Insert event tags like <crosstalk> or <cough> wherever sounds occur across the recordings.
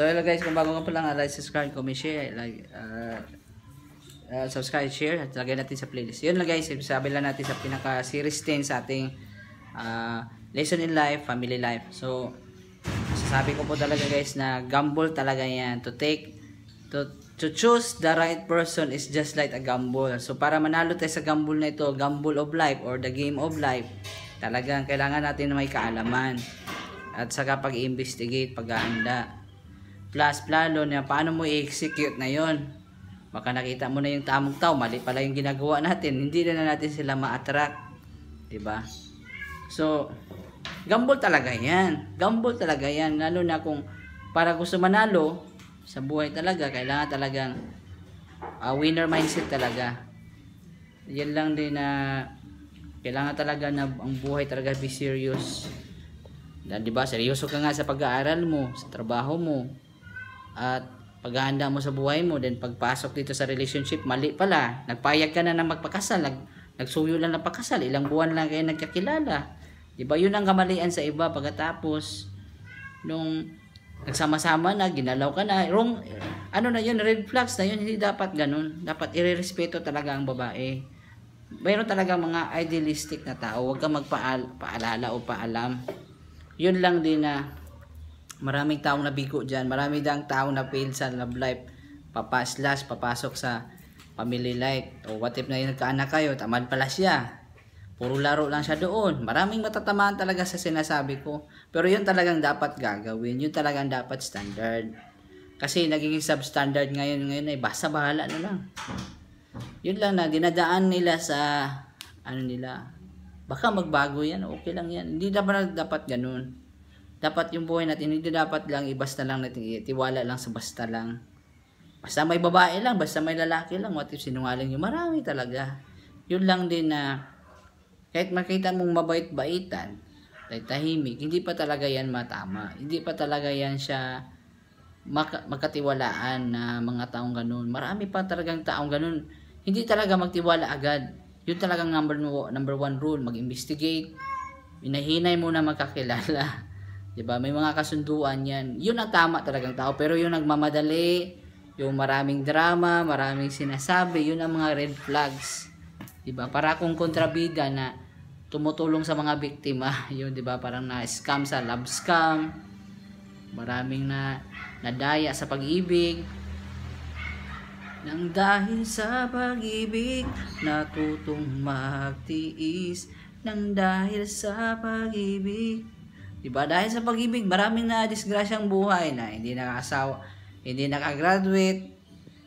So hello guys, kung bago ka pa lang, like, subscribe, comment, share, like, uh, uh, subscribe, share, at lagay natin sa playlist. Yun lang guys, sabi lang natin sa pinaka series 10 sa ating uh, lesson in life, family life. So, sasabi ko po talaga guys na gamble talaga yan. To take, to, to choose the right person is just like a gamble. So, para manalo tayo sa gamble na ito, gamble of life or the game of life, talagang kailangan natin na may kaalaman at saka pag-investigate, pag-aanda plus plano na paano mo i-execute na yon baka nakita mo na yung tamang tao mali pala yung ginagawa natin hindi na, natin sila ma-attract ba diba? so gamble talaga yan gamble talaga yan lalo na kung para gusto manalo sa buhay talaga kailangan talagang uh, winner mindset talaga yan lang din na kailangan talaga na ang buhay talaga be serious. 'di ba, seryoso ka nga sa pag-aaral mo, sa trabaho mo, at paghahanda mo sa buhay mo then pagpasok dito sa relationship mali pala nagpayag ka na na magpakasal nag, nagsuyo lang ng pakasal ilang buwan lang kayo nagkakilala di ba yun ang kamalian sa iba pagkatapos nung nagsama-sama na ginalaw ka na wrong ano na yun red flags na yun hindi dapat ganun dapat irerespeto talaga ang babae mayroon talaga mga idealistic na tao huwag kang magpaalala o paalam yun lang din na maraming taong nabigo dyan, maraming dang taong na fail sa love life, papaslash, papasok sa family life, o what if na yung nagkaanak kayo, tamad pala siya, puro laro lang siya doon, maraming matatamaan talaga sa sinasabi ko, pero yun talagang dapat gagawin, yun talagang dapat standard, kasi nagiging substandard ngayon ngayon ay basta bahala na lang, yun lang na dinadaan nila sa, ano nila, baka magbago yan, okay lang yan, hindi dapat dapat ganun, dapat yung buhay natin, hindi dapat lang ibasta lang natin, tiwala lang sa basta lang. Basta may babae lang, basta may lalaki lang, what if sinungaling yung marami talaga. Yun lang din na kahit makita mong mabait-baitan, kahit tahimik, hindi pa talaga yan matama. Hindi pa talaga yan siya mak- makatiwalaan na mga taong ganun. Marami pa talagang taong ganun. Hindi talaga magtiwala agad. Yun talagang number, number one rule, mag-investigate, inahinay mo na magkakilala. 'Di ba? May mga kasunduan 'yan. 'Yun ang tama talagang tao, pero 'yung nagmamadali, 'yung maraming drama, maraming sinasabi, 'yun ang mga red flags. 'Di ba? Para kung kontrabida na tumutulong sa mga biktima, <laughs> 'yun 'di ba? Parang na-scam sa love scam. Maraming na nadaya sa pag-ibig. Nang dahil sa pag-ibig, natutong magtiis. Nang dahil sa pag-ibig, Diba? Dahil sa pag-ibig, maraming na disgrasyang buhay na hindi nakaasawa, hindi nakagraduate,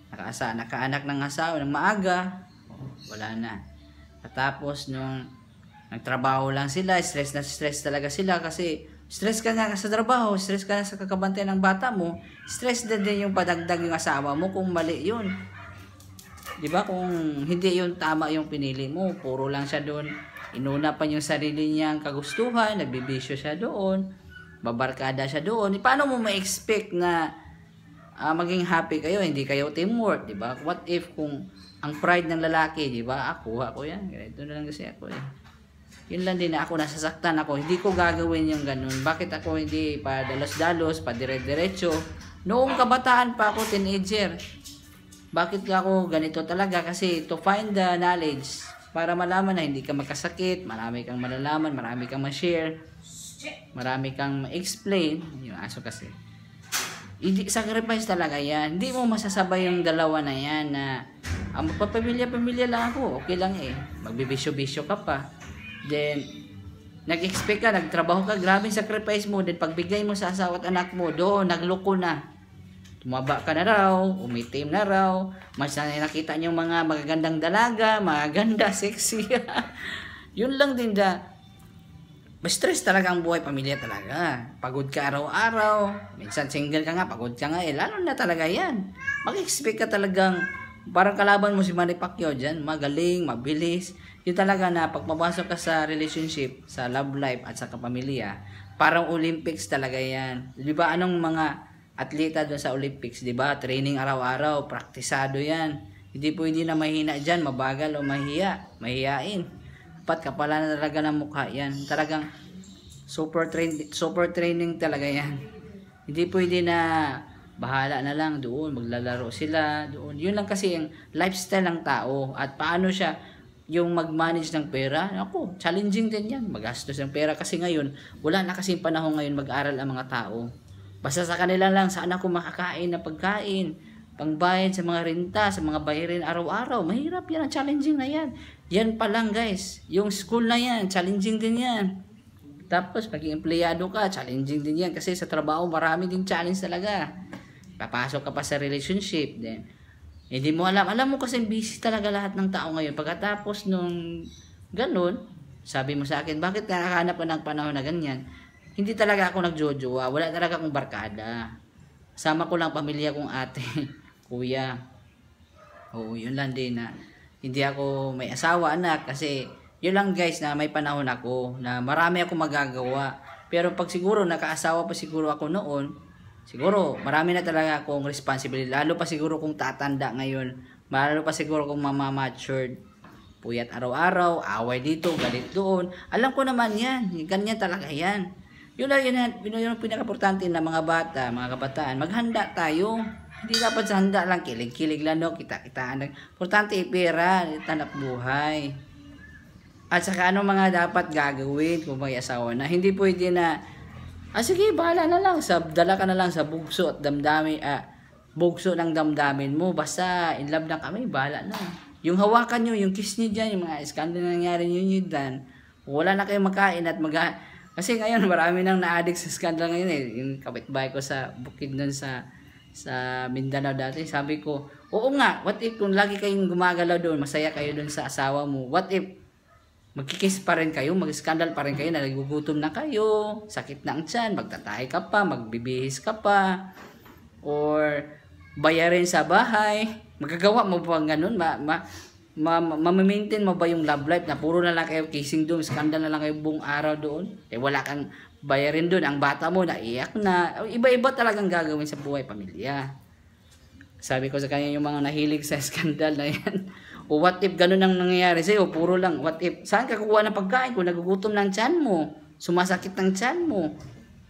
nakaasa, nakaanak ng asawa ng maaga, wala na. tapos nung nagtrabaho lang sila, stress na stress talaga sila kasi stress ka na sa trabaho, stress ka na sa kakabantay ng bata mo, stress na din yung padagdag yung asawa mo kung mali yun. 'Di ba? Kung hindi yun tama yung pinili mo, puro lang siya doon Inuna pa yung sarili niyang kagustuhan, nagbibisyo siya doon, babarkada siya doon. E, paano mo ma-expect na uh, maging happy kayo, hindi kayo teamwork, di ba? What if kung ang pride ng lalaki, di ba? Ako, ako yan. Ganito na lang kasi ako eh. Yun lang din na ako, nasasaktan ako. Hindi ko gagawin yung ganun. Bakit ako hindi pa dalos-dalos, pa dire-diretso? Noong kabataan pa ako, teenager, bakit ako ganito talaga? Kasi to find the knowledge, para malaman na hindi ka magkasakit, marami kang malalaman, marami kang ma-share, marami kang ma-explain. Yung aso kasi. Hindi, sacrifice talaga yan. Hindi mo masasabay yung dalawa na yan na ang ah, magpapamilya-pamilya lang ako. Okay lang eh. Magbibisyo-bisyo ka pa. Then, nag-expect ka, nagtrabaho ka, grabe sacrifice mo. Then, pagbigay mo sa asawa at anak mo, doon, nagloko na Tumaba ka na raw, umitim na raw, mas nakita niyo mga magagandang dalaga, maganda, <laughs> sexy. <laughs> Yun lang din da. Stress talaga ang buhay pamilya talaga. Pagod ka araw-araw, minsan single ka nga, pagod ka nga, eh, lalo na talaga yan. Mag-expect ka talagang parang kalaban mo si Manny Pacquiao dyan, magaling, mabilis. Yun talaga na pag mabasok ka sa relationship, sa love life at sa kapamilya, parang Olympics talaga yan. Di ba anong mga atleta doon sa Olympics, 'di ba? Training araw-araw, praktisado 'yan. Hindi po hindi na mahina diyan, mabagal o mahiya, mahiyain. Pat kapala na talaga ng mukha 'yan. Talagang super train super training talaga 'yan. Hindi po hindi na bahala na lang doon, maglalaro sila doon. Yun lang kasi ang lifestyle ng tao at paano siya yung mag-manage ng pera, ako, challenging din yan. Magastos ng pera kasi ngayon, wala na kasi panahon ngayon mag-aral ang mga tao. Basta sa kanila lang saan ako makakain na pagkain, pangbayad sa mga renta, sa mga bayarin araw-araw. Mahirap yan, challenging na yan. Yan pa lang guys, yung school na yan, challenging din yan. Tapos maging empleyado ka, challenging din yan kasi sa trabaho marami din challenge talaga. Papasok ka pa sa relationship din. Hindi eh, mo alam. Alam mo kasi busy talaga lahat ng tao ngayon. Pagkatapos nung ganun, sabi mo sa akin, bakit nakahanap ka ng panahon na ganyan? Hindi talaga ako nagjojowa. Wala talaga akong barkada. Sama ko lang pamilya kong ate, <laughs> kuya. Oo, yun lang din na hindi ako may asawa, anak. Kasi yun lang guys na may panahon ako na marami ako magagawa. Pero pag siguro nakaasawa pa siguro ako noon, siguro marami na talaga akong responsibility. Lalo pa siguro kung tatanda ngayon. Lalo pa siguro kung mamamatured. Puyat araw-araw, away dito, galit doon. Alam ko naman yan. Ganyan talaga yan. Yun lang yun, yun, yun pinaka-importante na mga bata, mga kabataan. Maghanda tayo. Hindi dapat sa handa lang, kilig-kilig lang, no? kita-kitaan lang. Importante pera, tanap buhay. At saka ano mga dapat gagawin kung may asawa na. Hindi pwede na, ah sige, bahala na lang. Sa, dala ka na lang sa bugso at damdamin, ah, bugso ng damdamin mo. Basta in love na kami, bahala na. Yung hawakan nyo, yung kiss nyo dyan, yung mga scandal na nangyari nyo nyo dyan, wala na kayo makain at mag kasi ngayon marami nang na-addict sa scandal ngayon eh. Yung kapitbahay ko sa bukid nun sa sa Mindanao dati, sabi ko, oo nga, what if kung lagi kayong gumagalaw doon, masaya kayo doon sa asawa mo, what if magkikiss pa rin kayo, mag-scandal pa rin kayo, naligugutom na kayo, sakit na ang tiyan, magtatahi ka pa, magbibihis ka pa, or bayarin sa bahay, magagawa mo ba ganun, ma, ma, ma mamimaintain mo ba yung love life na puro na lang kayo kissing doon, scandal na lang kayo buong araw doon? Eh wala kang bayarin doon. Ang bata mo naiyak na. Iba-iba talagang gagawin sa buhay pamilya. Sabi ko sa kanya yung mga nahilig sa <laughs> scandal na yan. o what if ganun ang nangyayari sa'yo? Puro lang, what if? Saan ka kukuha ng pagkain kung nagugutom ng tiyan mo? Sumasakit ng tiyan mo?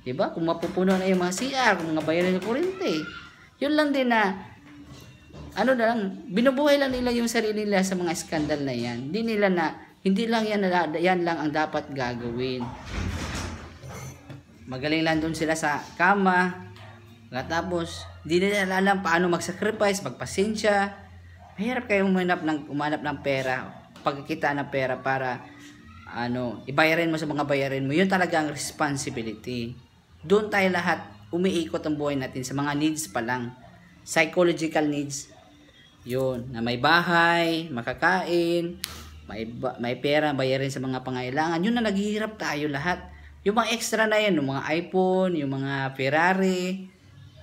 Diba? Kung mapupuno na yung mga CR, kung mga bayarin ng kurente. Eh. Yun lang din na ano na lang, binubuhay lang nila yung sarili nila sa mga skandal na yan. Hindi nila na, hindi lang yan, yan lang ang dapat gagawin. Magaling lang doon sila sa kama. At tapos, hindi nila alam paano mag-sacrifice, magpasensya. Mahirap kayong umanap ng, umanap ng pera, pagkikita ng pera para ano, ibayarin mo sa mga bayarin mo. Yun talaga ang responsibility. Doon tayo lahat umiikot ang buhay natin sa mga needs pa lang. Psychological needs, yun, na may bahay, makakain, may, may pera, bayarin sa mga pangailangan. Yun na naghihirap tayo lahat. Yung mga extra na yan, yung mga iPhone, yung mga Ferrari,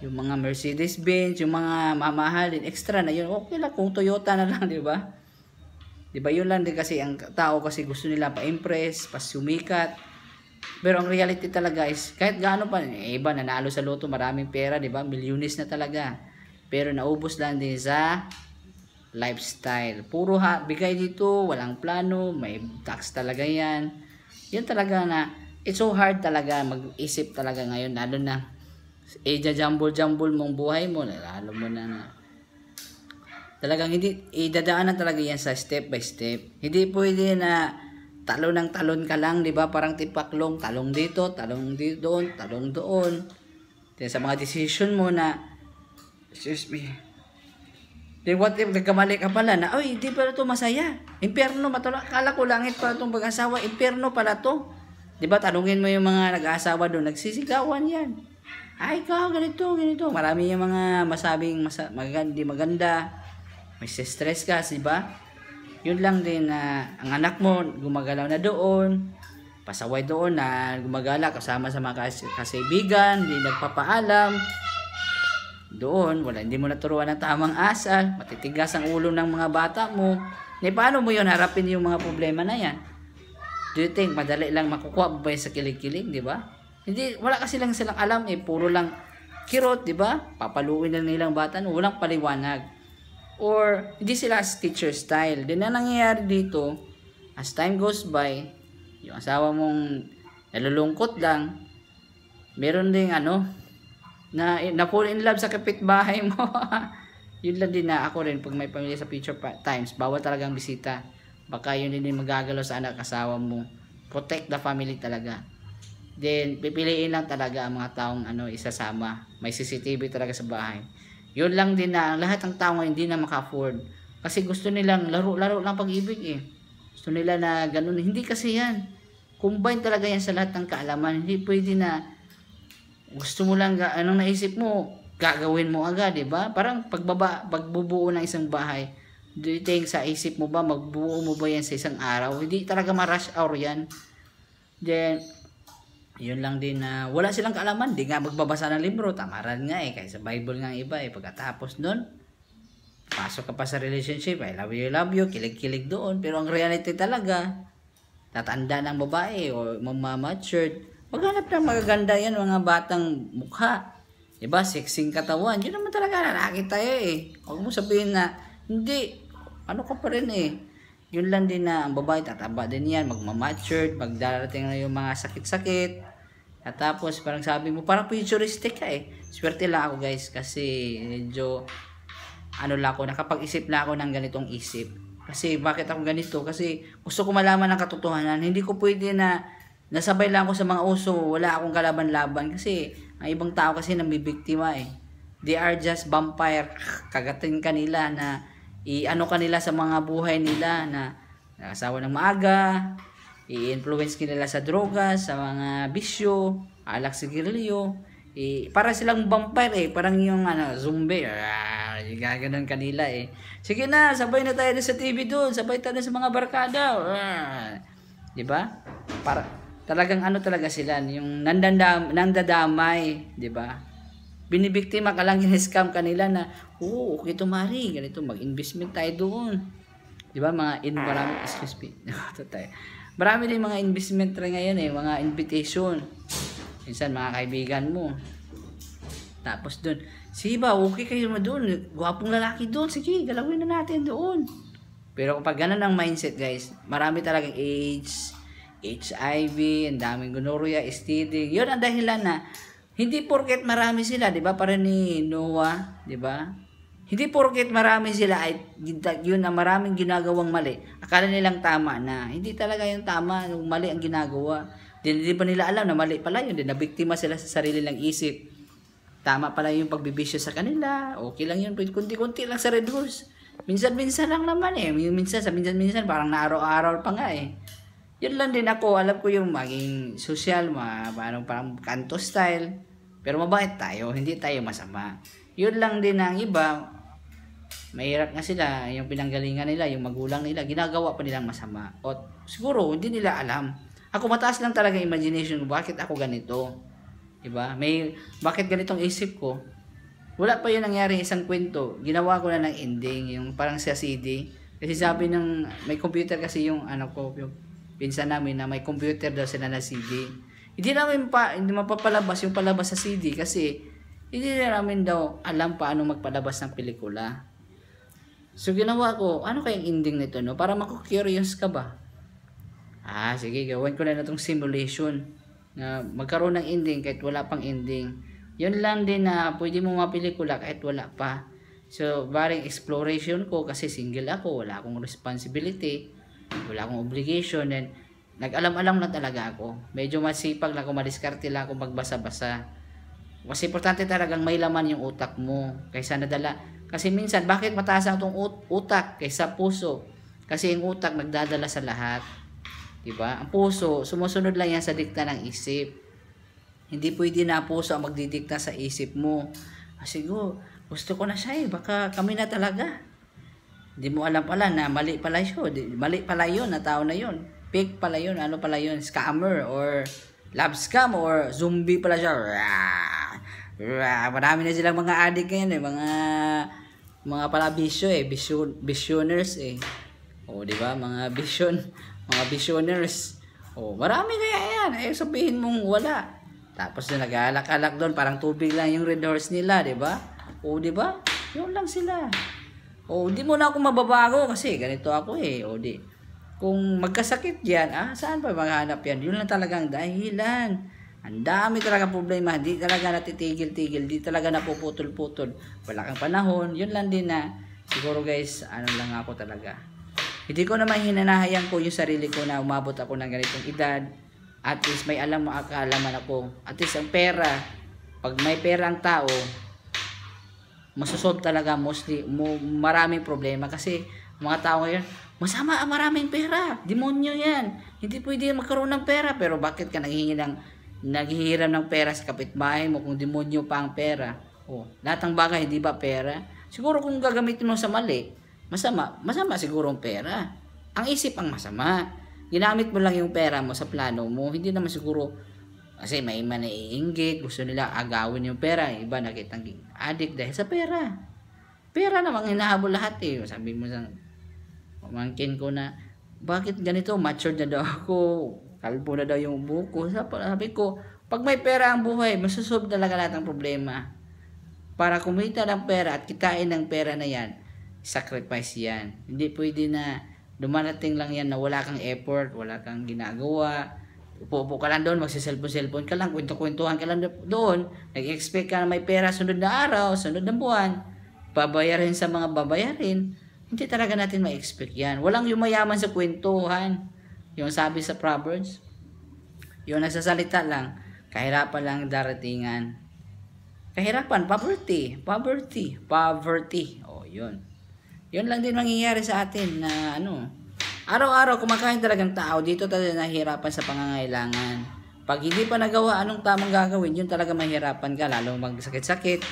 yung mga Mercedes-Benz, yung mga mamahalin, extra na yun. Okay lang kung Toyota na lang, <laughs> di ba? Di ba yun lang din kasi ang tao kasi gusto nila pa-impress, pa-sumikat. Pero ang reality talaga is kahit gaano pa, eh, iba nanalo sa loto, maraming pera, di ba? Milyones na talaga. Pero naubos lang din sa lifestyle. Puro ha, bigay dito, walang plano, may tax talaga yan. Yan talaga na, it's so hard talaga mag-isip talaga ngayon, lalo na eja eh, jumble-jumble mong buhay mo, lalo mo na na talagang hindi, idadaanan talaga yan sa step by step. Hindi pwede na talon ng talon ka lang, di ba? Parang tipaklong, talong dito, talong dito doon, talong doon. Then, sa mga decision mo na, excuse me, Di what if nagkamali ka pala na, ay, hindi pala to masaya. Impyerno matulak. Akala ko langit pala itong pag-asawa. Impyerno pala to. Di ba, tanungin mo yung mga nag-asawa doon. Nagsisigawan yan. Ay, ah, ka, ganito, ganito. Marami yung mga masabing masa maganda, maganda. May stress ka, di ba? Yun lang din na uh, ang anak mo gumagalaw na doon. Pasaway doon na gumagala kasama sa mga kas- kasaibigan. Hindi nagpapaalam doon, wala, hindi mo naturuan ng tamang asal, matitigas ang ulo ng mga bata mo, eh, paano mo yon harapin yung mga problema na yan? Do you think, madali lang makukuha ba sa kilig-kilig, di ba? Hindi, wala kasi lang silang alam eh, puro lang kirot, di ba? Papaluin lang nilang bata, no? walang paliwanag. Or, hindi sila teacher style. Din na nangyayari dito, as time goes by, yung asawa mong nalulungkot lang, meron ding ano, na, na fall in love sa kapitbahay mo. <laughs> yun lang din na ako rin pag may pamilya sa future times, bawal talagang bisita. Baka yun din magagalaw sa anak asawa mo. Protect the family talaga. Then, pipiliin lang talaga ang mga taong ano, isasama. May CCTV talaga sa bahay. Yun lang din na lahat ng tao hindi na maka-afford. Kasi gusto nilang laro-laro lang pag-ibig eh. Gusto nila na ganun. Hindi kasi yan. Combine talaga yan sa lahat ng kaalaman. Hindi pwede na gusto mo lang, anong naisip mo, gagawin mo agad, di ba? Parang pagbaba, pagbubuo ng isang bahay, do you think sa isip mo ba, magbuo mo ba yan sa isang araw? Hindi talaga ma-rush hour yan. Then, yun lang din na uh, wala silang kaalaman. Di nga magbabasa ng libro. Tamaran nga eh. Kaysa Bible nga iba eh. Pagkatapos nun, pasok ka pa sa relationship. I love you, I love you. Kilig-kilig doon. Pero ang reality talaga, tatanda ng babae o mamamatured Maghanap na magaganda yan, mga batang mukha. Diba? Sexing katawan. Yun naman talaga, lalaki tayo eh. Huwag mo sabihin na, hindi, ano ka pa rin eh. Yun lang din na ang babae, tataba din yan, magmamatured, magdarating na yung mga sakit-sakit. At tapos, parang sabi mo, parang futuristic ka eh. Swerte lang ako guys, kasi medyo, ano lang ako, nakapag-isip lang ako ng ganitong isip. Kasi bakit ako ganito? Kasi gusto ko malaman ang katotohanan. Hindi ko pwede na nasabay lang ako sa mga uso, wala akong kalaban-laban kasi ang ibang tao kasi namibiktima eh. They are just vampire, kagatin kanila na i-ano kanila sa mga buhay nila na nakasawa ng maaga, i-influence nila sa droga, sa mga bisyo, alak sigarilyo, eh, para silang vampire eh, parang yung ano, zombie, ah, gaganon kanila eh. Sige na, sabay na tayo sa TV doon, sabay tayo sa mga barkada. Ah. 'Di ba? Para talagang ano talaga sila, yung nandandam, nandadamay, di ba? Binibiktima ka lang, in-scam kanila na, oh, okay to ganito, mag-investment tayo doon. Di ba, mga, in, marami, excuse me, <laughs> tayo. Marami din mga investment rin ngayon eh, mga invitation. Minsan mga kaibigan mo. Tapos doon, sige ba, okay kayo mo doon, gwapong lalaki doon, sige, galawin na natin doon. Pero kapag ganun ang mindset guys, marami talagang age, HIV, ang daming gonorrhea, STD. Yun ang dahilan na hindi porket marami sila, 'di ba? Para ni Noah, 'di ba? Hindi porket marami sila ay yun ang maraming ginagawang mali. Akala nilang tama na hindi talaga yung tama, yung mali ang ginagawa. Hindi, hindi pa nila alam na mali pala yun. Di, na biktima sila sa sarili lang isip. Tama pala yung pagbibisyo sa kanila. Okay lang yun. Kunti-kunti lang sa reduce. Minsan-minsan lang naman eh. Minsan sa minsan-minsan parang na araw-araw pa nga eh yun lang din ako. Alam ko yung maging social, ma, parang, parang kanto style. Pero mabait tayo, hindi tayo masama. Yun lang din ang iba. Mahirap nga sila, yung pinanggalingan nila, yung magulang nila, ginagawa pa nilang masama. O siguro, hindi nila alam. Ako mataas lang talaga imagination bakit ako ganito? Diba? May, bakit ganitong isip ko? Wala pa yun nangyari isang kwento. Ginawa ko na ng ending, yung parang sa CD. Kasi sabi ng, may computer kasi yung ano ko, yung pinsan namin na may computer daw sila na CD. Hindi namin pa, hindi mapapalabas yung palabas sa CD kasi hindi namin daw alam paano magpalabas ng pelikula. So ginawa ko, ano kayang ending nito no? Para maku-curious ka ba? Ah, sige, gawin ko na na itong simulation na magkaroon ng ending kahit wala pang ending. Yun lang din na pwede mo mapelikula kahit wala pa. So, baring exploration ko kasi single ako, wala akong responsibility wala akong obligation and nag-alam-alam lang talaga ako medyo masipag lang ako madiskarte lang ako magbasa-basa kasi importante talagang may laman yung utak mo kaysa nadala kasi minsan bakit mataas ang itong utak kaysa puso kasi yung utak nagdadala sa lahat diba? ang puso sumusunod lang yan sa dikta ng isip hindi pwede na puso ang magdidikta sa isip mo ah, siguro gusto ko na siya eh baka kami na talaga hindi mo alam pala na mali pala yun. Mali pala yun na tao na yun. Fake pala yun. Ano pala yun? Scammer or love scam or zombie pala siya. Rah! Rah! Marami na silang mga adik ngayon eh. Mga mga pala bisyo eh. Vision, visioners eh. O, di ba? Mga vision. Mga visioners. O, marami kaya yan. Eh, sabihin mong wala. Tapos na nag-alak-alak doon. Parang tubig lang yung red horse nila, di ba? O, di ba? Yun lang sila. O, oh, di mo na ako mababago kasi ganito ako eh. O, oh, di. Kung magkasakit diyan, ah, saan pa maghanap yan? Yun lang talagang dahilan. Ang dami talaga problema. Di talaga natitigil-tigil. Di talaga napuputol-putol. Wala kang panahon. Yun lang din na. Siguro guys, ano lang ako talaga. Hindi ko naman hinanahayang ko yung sarili ko na umabot ako ng ganitong edad. At least may alam mo, akaalaman ako. At least ang pera. Pag may pera ang tao, masosolve talaga mostly mo, maraming problema kasi mga tao ngayon, masama ang ah, maraming pera. Demonyo yan. Hindi pwede magkaroon ng pera. Pero bakit ka naghihingi ng, naghihiram ng pera sa kapitbahay mo kung demonyo pa ang pera? O, oh, lahat ng bagay, hindi ba pera? Siguro kung gagamitin mo sa mali, masama, masama siguro ang pera. Ang isip ang masama. Ginamit mo lang yung pera mo sa plano mo, hindi naman siguro kasi may iba na gusto nila agawin yung pera. Iba nakitang addict dahil sa pera. Pera namang hinahabol lahat eh. Sabi mo sa pamangkin ko na, bakit ganito, Mature na daw ako, kalbo na daw yung buko. Sabi ko, pag may pera ang buhay, masusolve talaga lahat ng problema. Para kumita ng pera at kitain ng pera na yan, sacrifice yan. Hindi pwede na dumarating lang yan na wala kang effort, wala kang ginagawa, Upo-upo ka lang doon, magsiselfon-selfon ka lang, kwento-kwentuhan ka lang doon. Nag-expect ka na may pera sunod na araw, sunod na buwan. Babayarin sa mga babayarin. Hindi talaga natin ma-expect yan. Walang yumayaman sa kwentuhan. Yung sabi sa Proverbs. Yung nagsasalita lang, kahirapan lang daratingan. Kahirapan, poverty, poverty, poverty. O, oh, yun. Yun lang din mangyayari sa atin na ano, Araw-araw kumakain talagang tao, dito talaga nahihirapan sa pangangailangan. Pag hindi pa nagawa, anong tamang gagawin? Yun talaga mahirapan ka, lalong magsakit-sakit,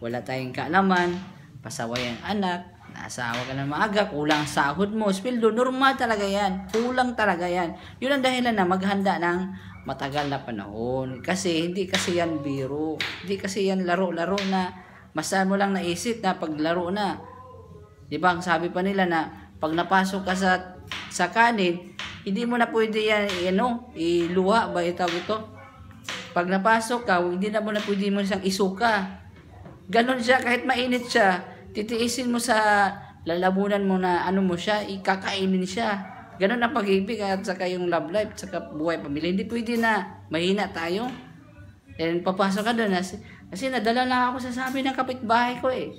wala tayong kaalaman, pasaway ang anak, nasawa ka na maaga, kulang sahod mo. Spildo, normal talaga yan. Kulang talaga yan. Yun ang dahilan na maghanda ng matagal na panahon. Kasi hindi kasi yan biro. Hindi kasi yan laro-laro na basta mo lang naisip na paglaro na. Di ba? ang sabi pa nila na pag napasok ka sa sa kanin, hindi mo na pwede yan, ano, iluha ba itawag ito? Pag napasok ka, hindi na mo na pwede mo isang isuka. Ganon siya, kahit mainit siya, titiisin mo sa lalabunan mo na ano mo siya, ikakainin siya. Ganon ang pag-ibig at saka yung love life, saka buhay pamilya. Hindi pwede na mahina tayo. And papasok ka doon. Kasi, kasi nadala na ako sa sabi ng kapitbahay ko eh.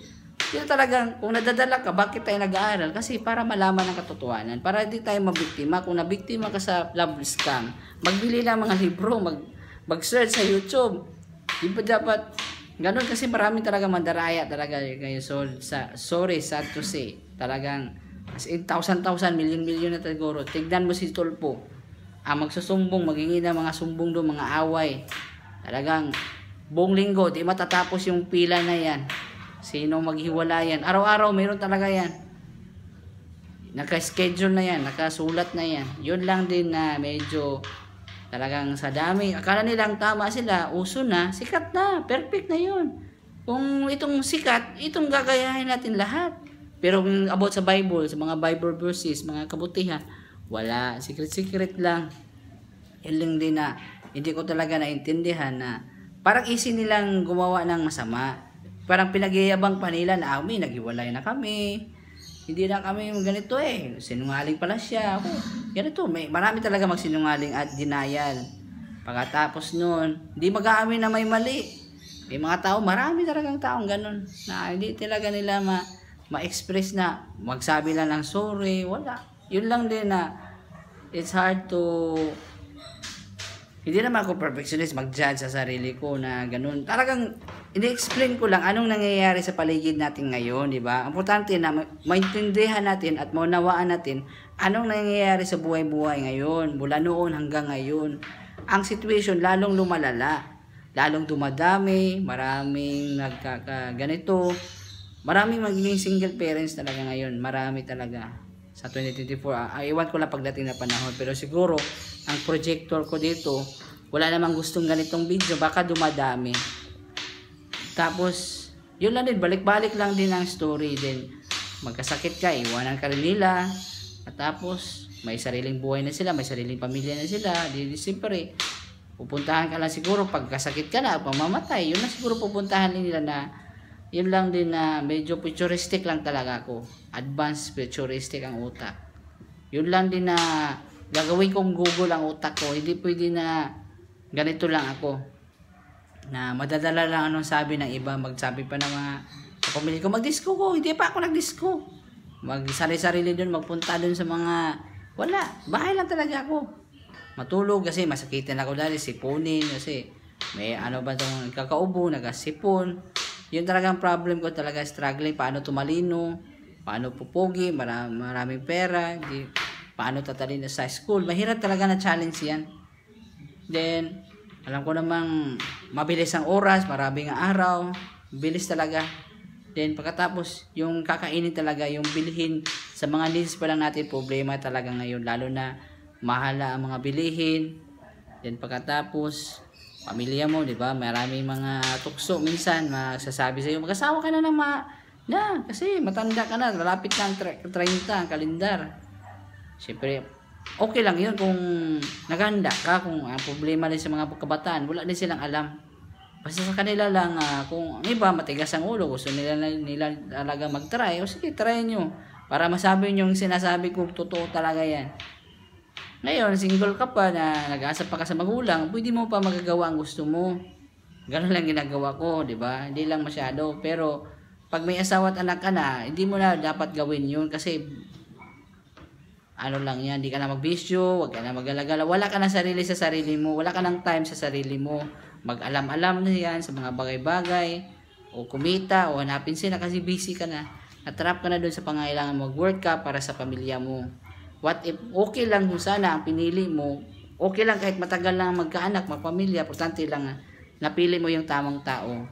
Yun talagang, kung nadadala ka, bakit tayo nag-aaral? Kasi para malaman ang katotohanan. Para hindi tayo mabiktima. Kung nabiktima ka sa love scam, magbili lang mga libro, mag, mag-search sa YouTube. Di ba dapat, ganun kasi marami talaga mandaraya talaga ngayon. So, sa, sorry, sad to say. Talagang, as in, thousand-thousand, million-million na taguro. Tignan mo si Tulpo. Ah, magsusumbong, magingi na mga sumbong doon, mga away. Talagang, buong linggo, di matatapos yung pila na yan. Sino maghiwala yan? Araw-araw meron talaga yan. Naka-schedule na yan. Nakasulat na yan. Yun lang din na medyo talagang sa dami. Akala nilang tama sila. Uso na. Sikat na. Perfect na yun. Kung itong sikat, itong gagayahin natin lahat. Pero kung about sa Bible, sa mga Bible verses, mga kabutihan, wala. Secret-secret lang. Yun lang din na hindi ko talaga naintindihan na parang easy nilang gumawa ng masama parang pinagyayabang pa nila na kami, naghiwalay na kami. Hindi na kami yung ganito eh. Sinungaling pala siya. Ako, ganito, may, marami talaga magsinungaling at denial. Pagkatapos nun, hindi mag-aamin na may mali. May mga tao, marami talagang taong ganun na hindi talaga nila ma ma-express na magsabi lang ng sorry, wala. Yun lang din na it's hard to hindi naman ako perfectionist mag-judge sa sarili ko na ganun. Talagang i explain ko lang anong nangyayari sa paligid natin ngayon, di ba? Importante na maintindihan natin at maunawaan natin anong nangyayari sa buhay-buhay ngayon, mula noon hanggang ngayon. Ang situation lalong lumalala, lalong dumadami, maraming nagkakaganito, maraming magiging single parents talaga ngayon, marami talaga sa 2024. Ay, ah, ah, iwan ko lang pagdating na panahon, pero siguro ang projector ko dito, wala namang gustong ganitong video, baka dumadami tapos, yun lang din, balik-balik lang din ang story. din. magkasakit ka, iwanan ka rin nila. At tapos, may sariling buhay na sila, may sariling pamilya na sila. Di, siyempre, pupuntahan ka lang siguro pagkasakit ka na, pamamatay. Yun lang siguro pupuntahan nila na yun lang din na medyo futuristic lang talaga ako. Advanced futuristic ang utak. Yun lang din na gagawin kong Google ang utak ko. Hindi pwede na ganito lang ako na madadala lang anong sabi ng iba magsabi pa ng mga pumili ko magdisco ko hindi pa ako nagdisko magsari-sarili doon magpunta doon sa mga wala bahay lang talaga ako matulog kasi masakitin ako dahil sipunin kasi may ano ba tong kakaubo nagasipon yun talagang problem ko talaga struggling paano tumalino paano pupugi marami, maraming pera di, paano tatalino sa school mahirap talaga na challenge yan then alam ko namang mabilis ang oras, maraming araw, bilis talaga. Then pagkatapos, yung kakainin talaga, yung bilhin sa mga needs pa lang natin problema talaga ngayon lalo na mahala ang mga bilihin. Then pagkatapos, pamilya mo, 'di ba? Maraming mga tukso minsan magsasabi sa iyo, mag-asawa ka na ng ma na kasi matanda ka na, malapit na ang 30 ang kalendar. Siyempre, okay lang yun kung naganda ka, kung ang uh, problema din sa mga kabataan, wala din silang alam. Basta sa kanila lang, uh, kung ang iba matigas ang ulo, gusto nila, nila talaga mag-try, o sige, try nyo. Para masabi nyo yung sinasabi ko, totoo talaga yan. Ngayon, single ka pa na nag-aasap pa ka sa magulang, pwede mo pa magagawa ang gusto mo. Ganun lang ginagawa ko, di ba? Hindi lang masyado. Pero, pag may asawa at anak ka na, hindi mo na dapat gawin yun kasi ano lang yan, hindi ka na magbisyo, wag ka na magalagala, wala ka na sarili sa sarili mo, wala ka ng time sa sarili mo, mag-alam-alam na yan sa mga bagay-bagay, o kumita, o hanapin sila kasi busy ka na, natrap ka na doon sa pangailangan mag-work ka para sa pamilya mo. What if, okay lang kung sana ang pinili mo, okay lang kahit matagal lang magkaanak, magpamilya, importante lang ah, napili mo yung tamang tao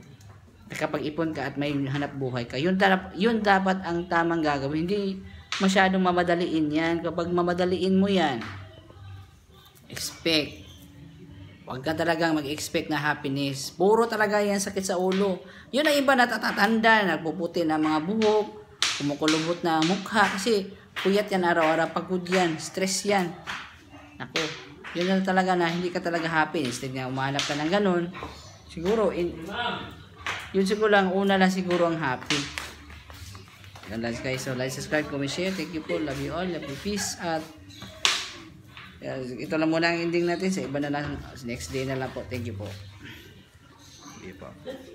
kapag ipon ka at may hanap buhay ka, yun, yun dapat ang tamang gagawin. Hindi masyadong mamadaliin yan. Kapag mamadaliin mo yan, expect. Huwag ka talagang mag-expect na happiness. Puro talaga yan sakit sa ulo. Yun ang iba natatatanda, nagpuputi ng mga buhok, kumukulubot na mukha. Kasi puyat yan araw-araw, pagod yan, stress yan. Ako, yun na talaga na hindi ka talaga happy. Instead nga umahanap ka ng ganun, siguro, in, yun siguro lang una lang siguro ang happy. Yan guys guys. So like, subscribe, comment, share. Thank you po. Love you all. Love you. Peace. At ito lang muna ang ending natin. Sa iba na lang. Next day na lang po. Thank you po. Thank you po.